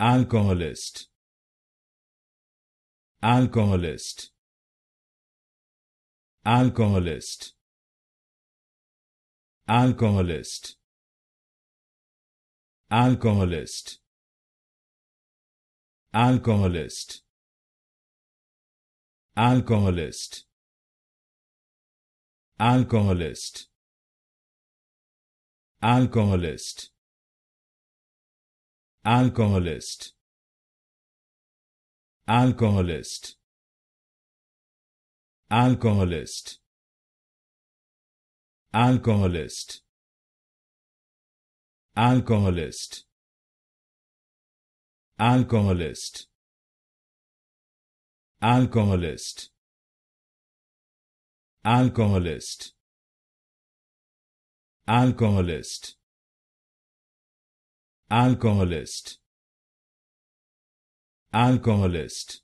alcoholist alcoholist alcoholist alcoholist alcoholist alcoholist alcoholist alcoholist alcoholist alcoholist alcoholist alcoholist alcoholist alcoholist alcoholist alcoholist alcoholist alcoholist alcoholist alcoholist